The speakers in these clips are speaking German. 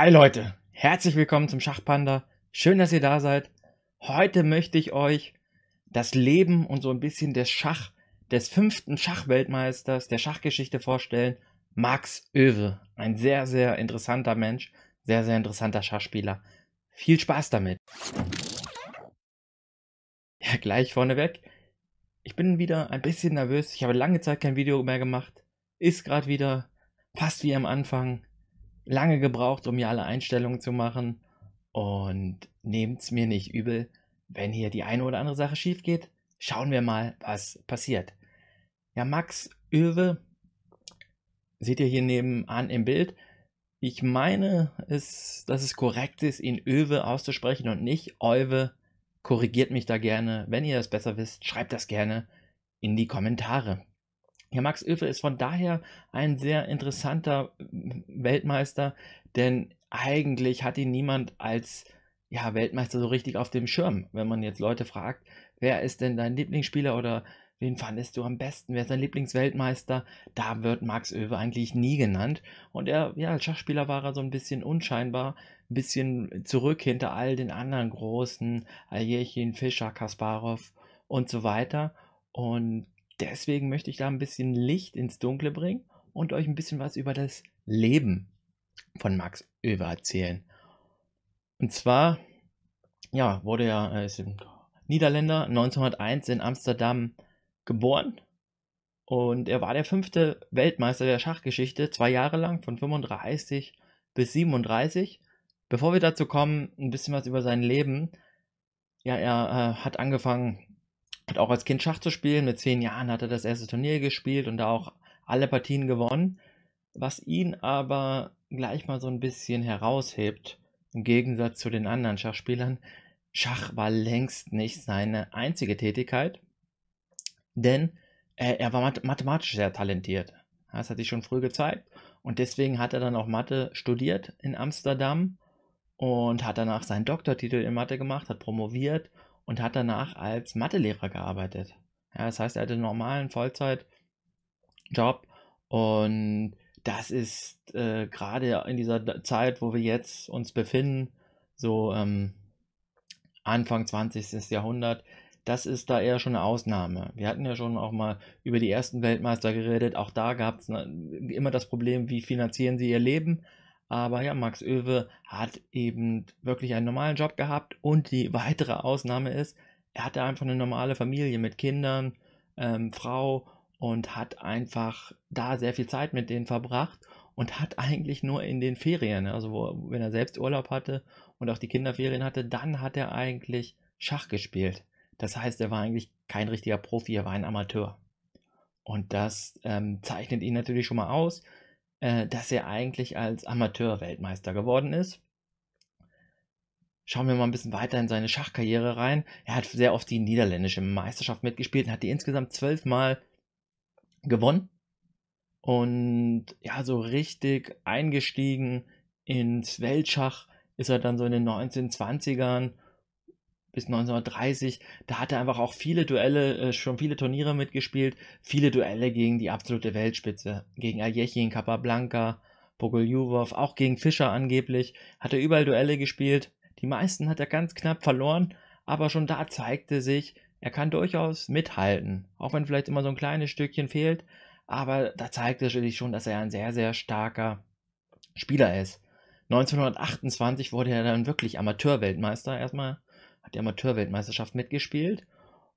Hi Leute, herzlich willkommen zum Schachpanda. Schön, dass ihr da seid. Heute möchte ich euch das Leben und so ein bisschen des Schach, des fünften Schachweltmeisters der Schachgeschichte vorstellen, Max Oewe. Ein sehr, sehr interessanter Mensch, sehr, sehr interessanter Schachspieler. Viel Spaß damit. Ja, gleich vorneweg. Ich bin wieder ein bisschen nervös. Ich habe lange Zeit kein Video mehr gemacht. Ist gerade wieder fast wie am Anfang lange gebraucht, um hier alle Einstellungen zu machen. Und nehmt's mir nicht übel, wenn hier die eine oder andere Sache schief geht. Schauen wir mal, was passiert. Ja, Max Öwe, seht ihr hier nebenan im Bild. Ich meine, es, dass es korrekt ist, ihn Öwe auszusprechen und nicht Euwe. Korrigiert mich da gerne. Wenn ihr das besser wisst, schreibt das gerne in die Kommentare. Ja, Max Oewe ist von daher ein sehr interessanter Weltmeister, denn eigentlich hat ihn niemand als ja, Weltmeister so richtig auf dem Schirm. Wenn man jetzt Leute fragt, wer ist denn dein Lieblingsspieler oder wen fandest du am besten, wer ist dein Lieblingsweltmeister, da wird Max Oewe eigentlich nie genannt. Und er, ja, als Schachspieler war er so ein bisschen unscheinbar, ein bisschen zurück hinter all den anderen großen, Aljechin, Fischer, Kasparov und so weiter. Und Deswegen möchte ich da ein bisschen Licht ins Dunkle bringen und euch ein bisschen was über das Leben von Max Oeber erzählen. Und zwar, ja, wurde er äh, ist Niederländer 1901 in Amsterdam geboren und er war der fünfte Weltmeister der Schachgeschichte, zwei Jahre lang, von 35 bis 37. Bevor wir dazu kommen, ein bisschen was über sein Leben. Ja, er äh, hat angefangen hat auch als Kind Schach zu spielen. Mit zehn Jahren hat er das erste Turnier gespielt und da auch alle Partien gewonnen. Was ihn aber gleich mal so ein bisschen heraushebt, im Gegensatz zu den anderen Schachspielern, Schach war längst nicht seine einzige Tätigkeit, denn äh, er war mathematisch sehr talentiert. Das hat sich schon früh gezeigt und deswegen hat er dann auch Mathe studiert in Amsterdam und hat danach seinen Doktortitel in Mathe gemacht, hat promoviert und hat danach als Mathelehrer gearbeitet. Ja, das heißt, er hatte einen normalen Vollzeitjob und das ist äh, gerade in dieser Zeit, wo wir jetzt uns befinden, so ähm, Anfang 20. Jahrhundert, das ist da eher schon eine Ausnahme. Wir hatten ja schon auch mal über die ersten Weltmeister geredet. Auch da gab es ne, immer das Problem, wie finanzieren sie ihr Leben. Aber ja, Max Öwe hat eben wirklich einen normalen Job gehabt und die weitere Ausnahme ist, er hatte einfach eine normale Familie mit Kindern, ähm, Frau und hat einfach da sehr viel Zeit mit denen verbracht und hat eigentlich nur in den Ferien, ne, also wo, wenn er selbst Urlaub hatte und auch die Kinderferien hatte, dann hat er eigentlich Schach gespielt. Das heißt, er war eigentlich kein richtiger Profi, er war ein Amateur. Und das ähm, zeichnet ihn natürlich schon mal aus äh, dass er eigentlich als Amateurweltmeister geworden ist. Schauen wir mal ein bisschen weiter in seine Schachkarriere rein. Er hat sehr oft die niederländische Meisterschaft mitgespielt und hat die insgesamt zwölfmal gewonnen. Und ja, so richtig eingestiegen ins Weltschach ist er dann so in den 1920ern bis 1930. Da hat er einfach auch viele Duelle, äh, schon viele Turniere mitgespielt, viele Duelle gegen die absolute Weltspitze, gegen Aljechin, Capablanca, Pogoljubov, auch gegen Fischer angeblich, hat er überall Duelle gespielt. Die meisten hat er ganz knapp verloren, aber schon da zeigte sich, er kann durchaus mithalten, auch wenn vielleicht immer so ein kleines Stückchen fehlt, aber da zeigte sich schon, dass er ein sehr, sehr starker Spieler ist. 1928 wurde er dann wirklich Amateurweltmeister erstmal hat die Amateurweltmeisterschaft mitgespielt.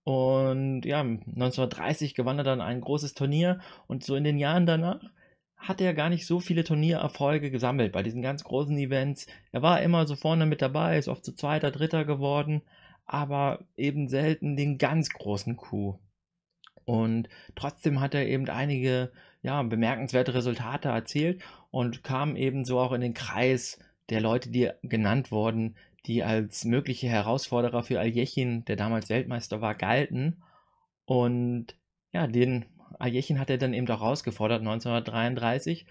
Und ja, 1930 gewann er dann ein großes Turnier und so in den Jahren danach hat er gar nicht so viele Turniererfolge gesammelt bei diesen ganz großen Events. Er war immer so vorne mit dabei, ist oft zu zweiter, dritter geworden, aber eben selten den ganz großen Coup. Und trotzdem hat er eben einige ja, bemerkenswerte Resultate erzielt und kam eben so auch in den Kreis der Leute, die genannt wurden die als mögliche Herausforderer für Aljechin, der damals Weltmeister war, galten. Und ja, den Aljechin hat er dann eben auch herausgefordert 1933.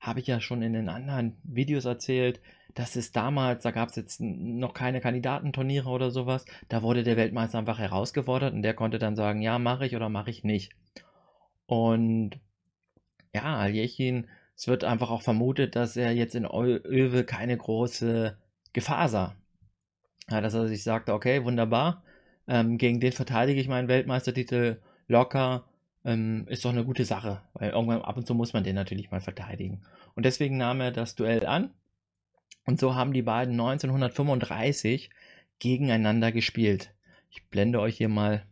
Habe ich ja schon in den anderen Videos erzählt, dass es damals, da gab es jetzt noch keine Kandidatenturniere oder sowas, da wurde der Weltmeister einfach herausgefordert und der konnte dann sagen, ja, mache ich oder mache ich nicht. Und ja, Aljechin, es wird einfach auch vermutet, dass er jetzt in Öwe keine große Gefahr sah. Ja, dass er sich sagte, okay, wunderbar, ähm, gegen den verteidige ich meinen Weltmeistertitel locker, ähm, ist doch eine gute Sache, weil irgendwann ab und zu muss man den natürlich mal verteidigen. Und deswegen nahm er das Duell an und so haben die beiden 1935 gegeneinander gespielt. Ich blende euch hier mal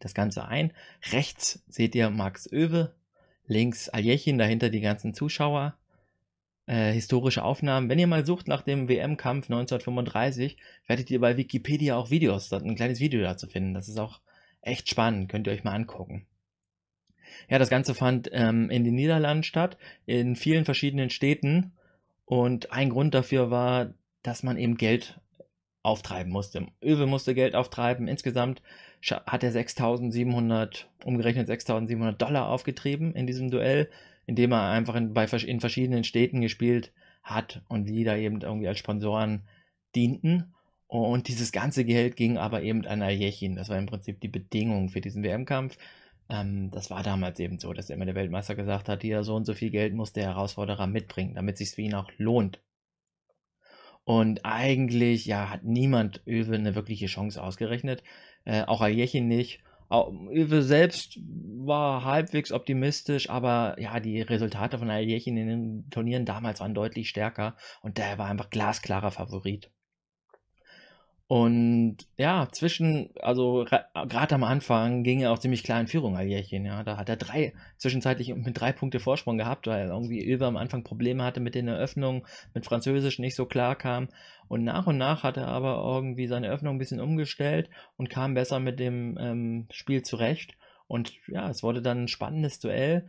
das Ganze ein. Rechts seht ihr Max Öwe, links Aljechin, dahinter die ganzen Zuschauer. Äh, historische Aufnahmen. Wenn ihr mal sucht nach dem WM-Kampf 1935, werdet ihr bei Wikipedia auch Videos, ein kleines Video dazu finden. Das ist auch echt spannend, könnt ihr euch mal angucken. Ja, das Ganze fand ähm, in den Niederlanden statt, in vielen verschiedenen Städten. Und ein Grund dafür war, dass man eben Geld auftreiben musste. Öwe musste Geld auftreiben. Insgesamt hat er 6.700, umgerechnet 6.700 Dollar aufgetrieben in diesem Duell indem er einfach in, bei, in verschiedenen Städten gespielt hat und die da eben irgendwie als Sponsoren dienten. Und dieses ganze Geld ging aber eben an Aljechin. Das war im Prinzip die Bedingung für diesen WM-Kampf. Ähm, das war damals eben so, dass immer der Weltmeister gesagt hat, hier so und so viel Geld muss der Herausforderer mitbringen, damit es sich für ihn auch lohnt. Und eigentlich ja, hat niemand Öwe eine wirkliche Chance ausgerechnet, äh, auch Aljechin nicht. Uwe selbst war halbwegs optimistisch, aber ja, die Resultate von Aljechin in den Turnieren damals waren deutlich stärker und der war einfach glasklarer Favorit. Und ja, zwischen, also gerade am Anfang ging er auch ziemlich klar in Führung, Algerchen, ja. Da hat er drei, zwischenzeitlich mit drei Punkte Vorsprung gehabt, weil irgendwie Ilva am Anfang Probleme hatte mit den Eröffnungen, mit Französisch nicht so klar kam. Und nach und nach hat er aber irgendwie seine Eröffnung ein bisschen umgestellt und kam besser mit dem ähm, Spiel zurecht. Und ja, es wurde dann ein spannendes Duell,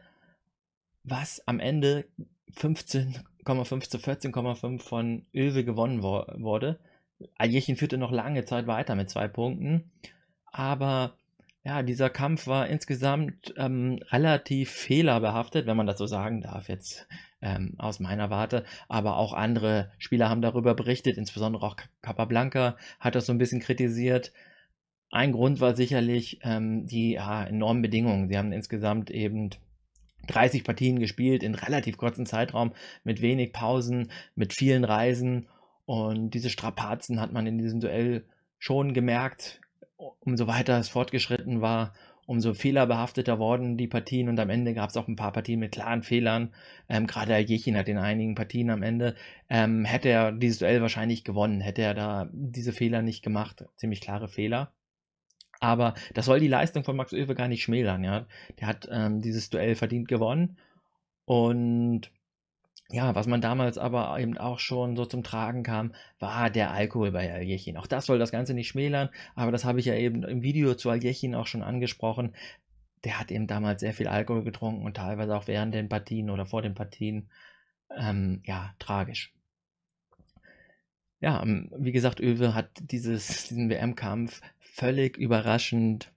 was am Ende 15,5 zu 14,5 von Ilve gewonnen wo wurde. Aljechin führte noch lange Zeit weiter mit zwei Punkten, aber ja, dieser Kampf war insgesamt ähm, relativ fehlerbehaftet, wenn man das so sagen darf, jetzt ähm, aus meiner Warte. Aber auch andere Spieler haben darüber berichtet, insbesondere auch Capablanca hat das so ein bisschen kritisiert. Ein Grund war sicherlich ähm, die ja, enormen Bedingungen. Sie haben insgesamt eben 30 Partien gespielt in relativ kurzen Zeitraum, mit wenig Pausen, mit vielen Reisen und diese Strapazen hat man in diesem Duell schon gemerkt. Umso weiter es fortgeschritten war, umso fehlerbehafteter wurden die Partien und am Ende gab es auch ein paar Partien mit klaren Fehlern. Ähm, Gerade Jechin hat in einigen Partien am Ende, ähm, hätte er dieses Duell wahrscheinlich gewonnen, hätte er da diese Fehler nicht gemacht. Ziemlich klare Fehler. Aber das soll die Leistung von Max Öwe gar nicht schmälern. Ja? Der hat ähm, dieses Duell verdient gewonnen und ja, was man damals aber eben auch schon so zum Tragen kam, war der Alkohol bei Aljechin. Auch das soll das Ganze nicht schmälern, aber das habe ich ja eben im Video zu Aljechin auch schon angesprochen. Der hat eben damals sehr viel Alkohol getrunken und teilweise auch während den Partien oder vor den Partien. Ähm, ja, tragisch. Ja, ähm, wie gesagt, Öwe hat dieses, diesen WM-Kampf völlig überraschend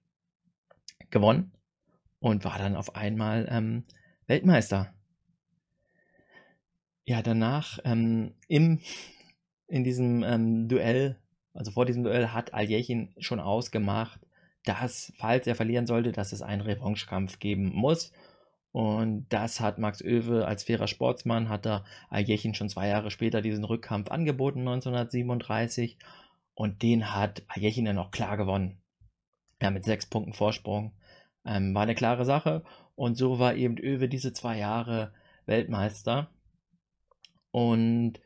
gewonnen und war dann auf einmal ähm, Weltmeister ja, danach ähm, im, in diesem ähm, Duell, also vor diesem Duell, hat Aljechin schon ausgemacht, dass, falls er verlieren sollte, dass es einen Revanchekampf geben muss. Und das hat Max Oewe als fairer Sportsmann, hat er Aljechin schon zwei Jahre später diesen Rückkampf angeboten, 1937. Und den hat Aljechin dann auch klar gewonnen. Ja, mit sechs Punkten Vorsprung. Ähm, war eine klare Sache. Und so war eben Oewe diese zwei Jahre Weltmeister. Und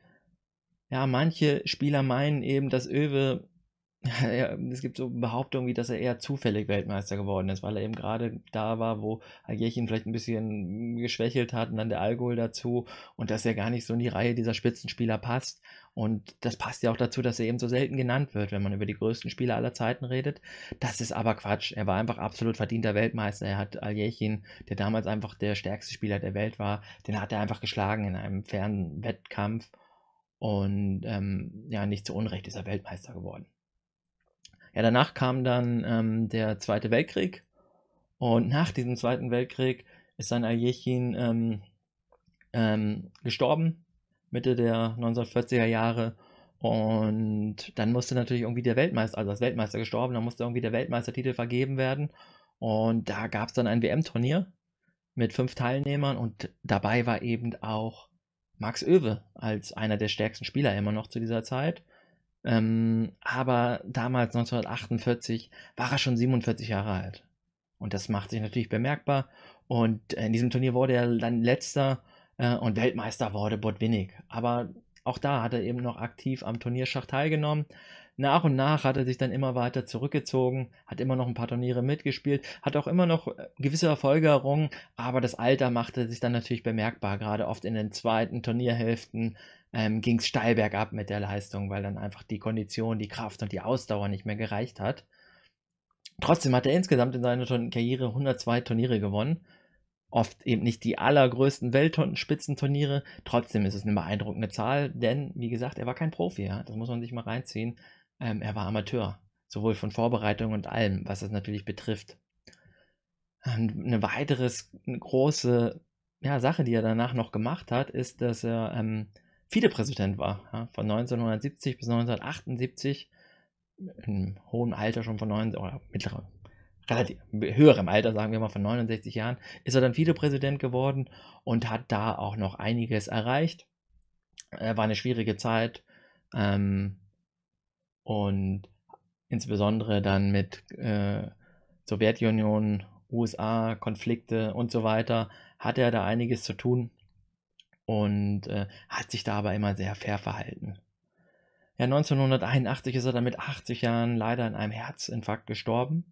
ja, manche Spieler meinen eben, dass Öwe es gibt so Behauptungen, wie dass er eher zufällig Weltmeister geworden ist, weil er eben gerade da war, wo Aljechin vielleicht ein bisschen geschwächelt hat und dann der Alkohol dazu und dass er gar nicht so in die Reihe dieser Spitzenspieler passt. Und das passt ja auch dazu, dass er eben so selten genannt wird, wenn man über die größten Spieler aller Zeiten redet. Das ist aber Quatsch. Er war einfach absolut verdienter Weltmeister. Er hat Aljechin, der damals einfach der stärkste Spieler der Welt war, den hat er einfach geschlagen in einem fernen Wettkampf. Und ähm, ja, nicht zu Unrecht ist er Weltmeister geworden. Ja, danach kam dann ähm, der Zweite Weltkrieg und nach diesem Zweiten Weltkrieg ist dann Aljechin ähm, ähm, gestorben, Mitte der 1940er Jahre. Und dann musste natürlich irgendwie der Weltmeister, also das Weltmeister gestorben, dann musste irgendwie der Weltmeistertitel vergeben werden. Und da gab es dann ein WM-Turnier mit fünf Teilnehmern und dabei war eben auch Max Oewe als einer der stärksten Spieler immer noch zu dieser Zeit. Ähm, aber damals, 1948, war er schon 47 Jahre alt. Und das macht sich natürlich bemerkbar. Und äh, in diesem Turnier wurde er dann letzter äh, und Weltmeister wurde Botwinnig. Aber auch da hat er eben noch aktiv am Turnierschach teilgenommen, nach und nach hat er sich dann immer weiter zurückgezogen, hat immer noch ein paar Turniere mitgespielt, hat auch immer noch äh, gewisse Erfolge errungen, aber das Alter machte sich dann natürlich bemerkbar. Gerade oft in den zweiten Turnierhälften ähm, ging es steil bergab mit der Leistung, weil dann einfach die Kondition, die Kraft und die Ausdauer nicht mehr gereicht hat. Trotzdem hat er insgesamt in seiner Karriere 102 Turniere gewonnen. Oft eben nicht die allergrößten Weltspitzenturniere. Trotzdem ist es eine beeindruckende Zahl, denn wie gesagt, er war kein Profi. Ja? Das muss man sich mal reinziehen ähm, er war Amateur, sowohl von Vorbereitung und allem, was das natürlich betrifft. Ähm, eine weitere große ja, Sache, die er danach noch gemacht hat, ist, dass er ähm, Vizepräsident war. Ja, von 1970 bis 1978, im hohen Alter schon von 9, oder mittlerem, relativ höherem Alter, sagen wir mal, von 69 Jahren, ist er dann Vizepräsident geworden und hat da auch noch einiges erreicht. Äh, war eine schwierige Zeit. Ähm, und insbesondere dann mit äh, Sowjetunion, USA, Konflikte und so weiter, hatte er da einiges zu tun und äh, hat sich da aber immer sehr fair verhalten. Ja, 1981 ist er dann mit 80 Jahren leider in einem Herzinfarkt gestorben.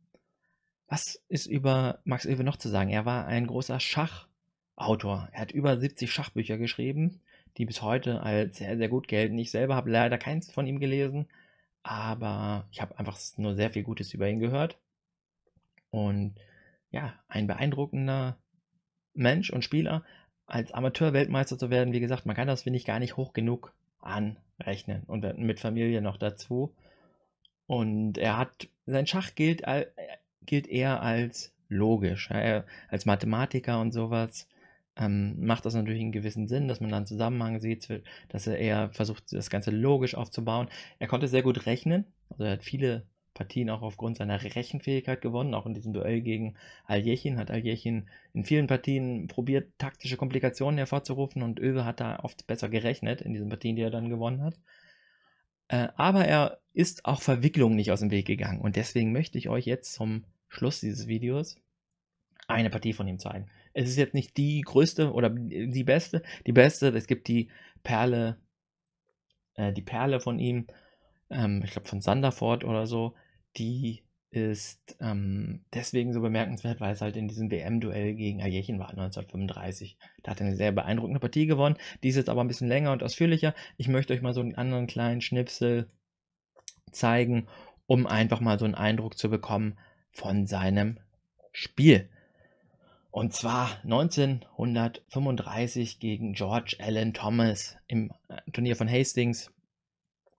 Was ist über Max Ilve noch zu sagen? Er war ein großer Schachautor. Er hat über 70 Schachbücher geschrieben, die bis heute als sehr, sehr gut gelten. Ich selber habe leider keins von ihm gelesen, aber ich habe einfach nur sehr viel Gutes über ihn gehört. Und ja, ein beeindruckender Mensch und Spieler. Als Amateur-Weltmeister zu werden, wie gesagt, man kann das, finde ich, gar nicht hoch genug anrechnen. Und mit Familie noch dazu. Und er hat, sein Schach gilt, äh, gilt eher als logisch, als Mathematiker und sowas ähm, macht das natürlich einen gewissen Sinn, dass man da einen Zusammenhang sieht, dass er eher versucht, das Ganze logisch aufzubauen. Er konnte sehr gut rechnen, also er hat viele Partien auch aufgrund seiner Rechenfähigkeit gewonnen. Auch in diesem Duell gegen Aljechin hat Aljechin in vielen Partien probiert, taktische Komplikationen hervorzurufen und Öwe hat da oft besser gerechnet in diesen Partien, die er dann gewonnen hat. Äh, aber er ist auch Verwicklung nicht aus dem Weg gegangen und deswegen möchte ich euch jetzt zum Schluss dieses Videos eine Partie von ihm zeigen es ist jetzt nicht die größte oder die beste. Die beste, es gibt die Perle, äh, die Perle von ihm, ähm, ich glaube von Sanderford oder so, die ist ähm, deswegen so bemerkenswert, weil es halt in diesem WM-Duell gegen Ajechen war 1935. Da hat er eine sehr beeindruckende Partie gewonnen. Die ist jetzt aber ein bisschen länger und ausführlicher. Ich möchte euch mal so einen anderen kleinen Schnipsel zeigen, um einfach mal so einen Eindruck zu bekommen von seinem Spiel. Und zwar 1935 gegen George Allen Thomas im äh, Turnier von Hastings.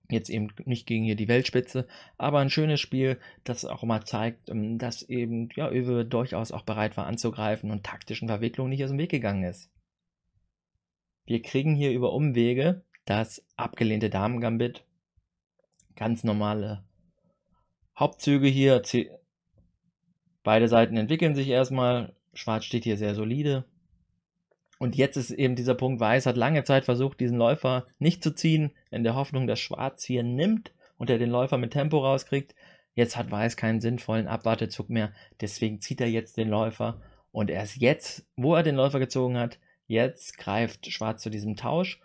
Jetzt eben nicht gegen hier die Weltspitze, aber ein schönes Spiel, das auch mal zeigt, ähm, dass eben ja, Öwe durchaus auch bereit war anzugreifen und taktischen Verwicklungen nicht aus dem Weg gegangen ist. Wir kriegen hier über Umwege das abgelehnte Damengambit. Ganz normale Hauptzüge hier. Beide Seiten entwickeln sich erstmal Schwarz steht hier sehr solide. Und jetzt ist eben dieser Punkt, Weiß hat lange Zeit versucht, diesen Läufer nicht zu ziehen, in der Hoffnung, dass Schwarz hier nimmt und er den Läufer mit Tempo rauskriegt. Jetzt hat Weiß keinen sinnvollen Abwartezug mehr, deswegen zieht er jetzt den Läufer. Und erst jetzt, wo er den Läufer gezogen hat, jetzt greift Schwarz zu diesem Tausch.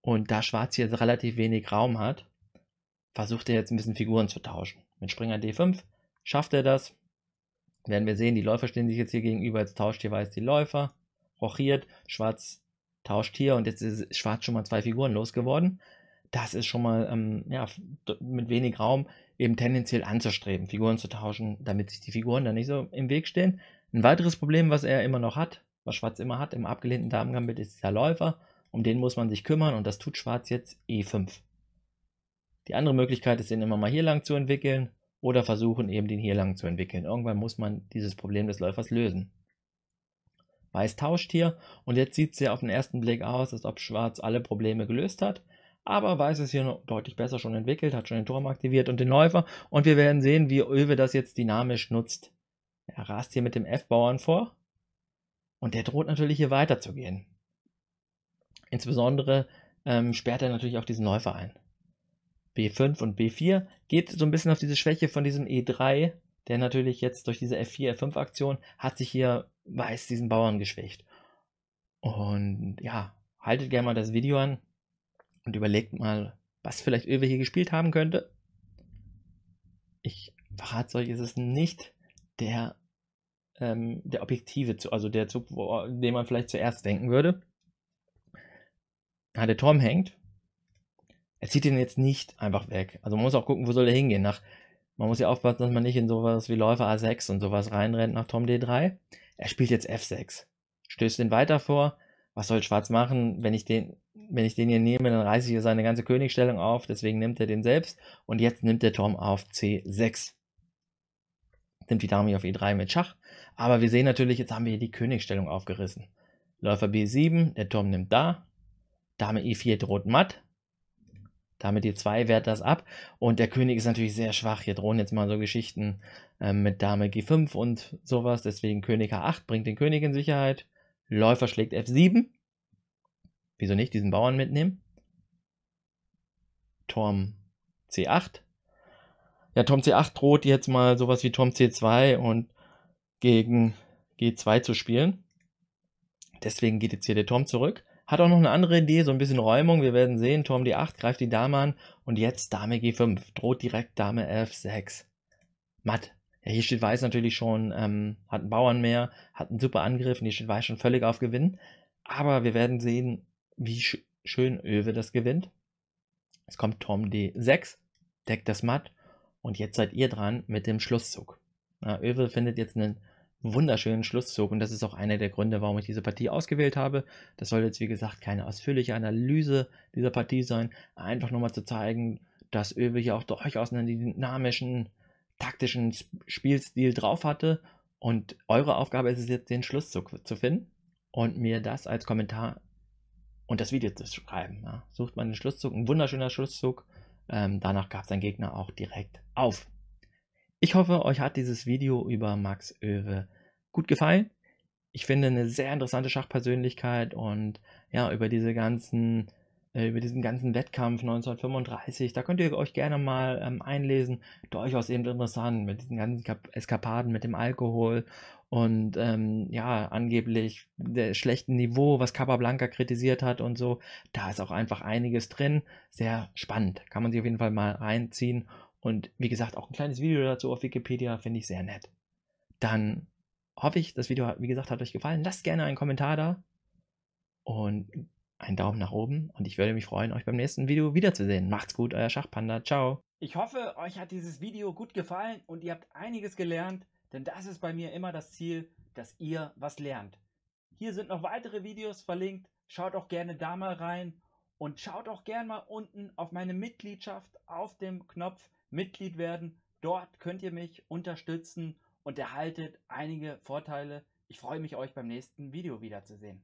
Und da Schwarz hier relativ wenig Raum hat, versucht er jetzt ein bisschen Figuren zu tauschen. Mit Springer D5 schafft er das werden wir sehen, die Läufer stehen sich jetzt hier gegenüber. Jetzt tauscht hier weiß die Läufer, rochiert, schwarz tauscht hier und jetzt ist schwarz schon mal zwei Figuren losgeworden. Das ist schon mal ähm, ja, mit wenig Raum eben tendenziell anzustreben, Figuren zu tauschen, damit sich die Figuren dann nicht so im Weg stehen. Ein weiteres Problem, was er immer noch hat, was Schwarz immer hat im abgelehnten Damengambit, ist dieser Läufer. Um den muss man sich kümmern und das tut Schwarz jetzt E5. Die andere Möglichkeit ist, den immer mal hier lang zu entwickeln oder versuchen eben den hier lang zu entwickeln. Irgendwann muss man dieses Problem des Läufers lösen. Weiß tauscht hier und jetzt sieht es ja auf den ersten Blick aus, als ob Schwarz alle Probleme gelöst hat. Aber Weiß ist hier noch deutlich besser schon entwickelt, hat schon den Turm aktiviert und den Läufer und wir werden sehen, wie Öwe das jetzt dynamisch nutzt. Er rast hier mit dem F-Bauern vor und der droht natürlich hier weiterzugehen. Insbesondere ähm, sperrt er natürlich auch diesen Läufer ein. B5 und B4 geht so ein bisschen auf diese Schwäche von diesem E3, der natürlich jetzt durch diese F4, F5-Aktion hat sich hier weiß diesen Bauern geschwächt. Und ja, haltet gerne mal das Video an und überlegt mal, was vielleicht Öwe hier gespielt haben könnte. Ich verrate es euch, ist es nicht der, ähm, der objektive Zug, also der Zug, wo, den man vielleicht zuerst denken würde. Ja, ah, der Turm hängt, er zieht ihn jetzt nicht einfach weg. Also man muss auch gucken, wo soll er hingehen. Nach, man muss ja aufpassen, dass man nicht in sowas wie Läufer A6 und sowas reinrennt nach Tom D3. Er spielt jetzt F6. Stößt den weiter vor. Was soll Schwarz machen, wenn ich den, wenn ich den hier nehme, dann reiße ich hier seine ganze Königstellung auf. Deswegen nimmt er den selbst. Und jetzt nimmt der Tom auf C6. Nimmt die Dame hier auf E3 mit Schach. Aber wir sehen natürlich, jetzt haben wir hier die Königstellung aufgerissen. Läufer B7, der Tom nimmt da. Dame E4 droht matt. Dame D2 wehrt das ab. Und der König ist natürlich sehr schwach. Hier drohen jetzt mal so Geschichten ähm, mit Dame G5 und sowas. Deswegen König H8 bringt den König in Sicherheit. Läufer schlägt F7. Wieso nicht diesen Bauern mitnehmen? Turm C8. Ja, Turm C8 droht jetzt mal sowas wie Turm C2 und gegen G2 zu spielen. Deswegen geht jetzt hier der Turm zurück. Hat auch noch eine andere Idee, so ein bisschen Räumung. Wir werden sehen, Turm D8 greift die Dame an und jetzt Dame G5. Droht direkt Dame F6. Matt. Ja, hier steht Weiß natürlich schon, ähm, hat einen Bauern mehr, hat einen super Angriff und hier steht Weiß schon völlig auf Gewinn. Aber wir werden sehen, wie sch schön Öwe das gewinnt. Es kommt Turm D6, deckt das Matt und jetzt seid ihr dran mit dem Schlusszug. Ja, Öwe findet jetzt einen wunderschönen Schlusszug und das ist auch einer der Gründe, warum ich diese Partie ausgewählt habe. Das soll jetzt, wie gesagt, keine ausführliche Analyse dieser Partie sein, einfach nur mal zu zeigen, dass Öwe hier auch durchaus einen dynamischen, taktischen Spielstil drauf hatte und eure Aufgabe ist es jetzt, den Schlusszug zu finden und mir das als Kommentar und das Video zu schreiben. Ja. Sucht man den Schlusszug, ein wunderschöner Schlusszug, ähm, danach gab sein Gegner auch direkt auf. Ich hoffe, euch hat dieses Video über Max Öwe gut gefallen. Ich finde eine sehr interessante Schachpersönlichkeit und ja, über diese ganzen, äh, über diesen ganzen Wettkampf 1935, da könnt ihr euch gerne mal ähm, einlesen. Durchaus eben interessant mit diesen ganzen Eskapaden, mit dem Alkohol und ähm, ja, angeblich der schlechten Niveau, was Capablanca kritisiert hat und so. Da ist auch einfach einiges drin. Sehr spannend. Kann man sich auf jeden Fall mal reinziehen. Und wie gesagt, auch ein kleines Video dazu auf Wikipedia finde ich sehr nett. Dann hoffe ich, das Video, wie gesagt, hat euch gefallen. Lasst gerne einen Kommentar da und einen Daumen nach oben. Und ich würde mich freuen, euch beim nächsten Video wiederzusehen. Macht's gut, euer Schachpanda. Ciao. Ich hoffe, euch hat dieses Video gut gefallen und ihr habt einiges gelernt, denn das ist bei mir immer das Ziel, dass ihr was lernt. Hier sind noch weitere Videos verlinkt. Schaut auch gerne da mal rein und schaut auch gerne mal unten auf meine Mitgliedschaft auf dem Knopf Mitglied werden. Dort könnt ihr mich unterstützen und erhaltet einige Vorteile. Ich freue mich, euch beim nächsten Video wiederzusehen.